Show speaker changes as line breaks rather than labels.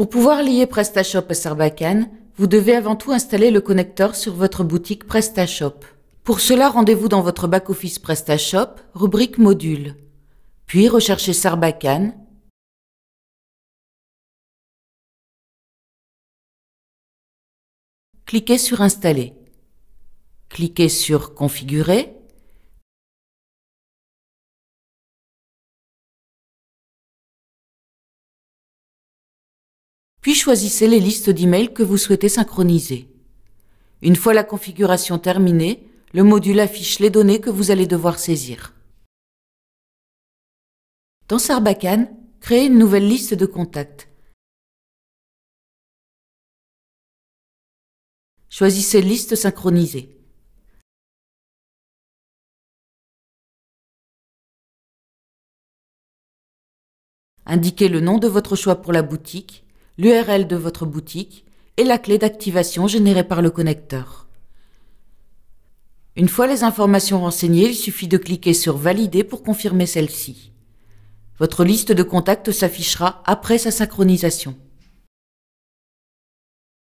Pour pouvoir lier PrestaShop à Sarbacane, vous devez avant tout installer le connecteur sur votre boutique PrestaShop. Pour cela, rendez-vous dans votre back-office PrestaShop, rubrique module, Puis recherchez Sarbacane.
Cliquez sur Installer. Cliquez sur Configurer
puis choisissez les listes d'emails que vous souhaitez synchroniser. Une fois la configuration terminée, le module affiche les données que vous allez devoir saisir. Dans Sarbacane, créez une nouvelle liste de contacts.
Choisissez Liste synchronisée.
Indiquez le nom de votre choix pour la boutique l'URL de votre boutique et la clé d'activation générée par le connecteur. Une fois les informations renseignées, il suffit de cliquer sur Valider pour confirmer celle-ci. Votre liste de contacts s'affichera après sa synchronisation.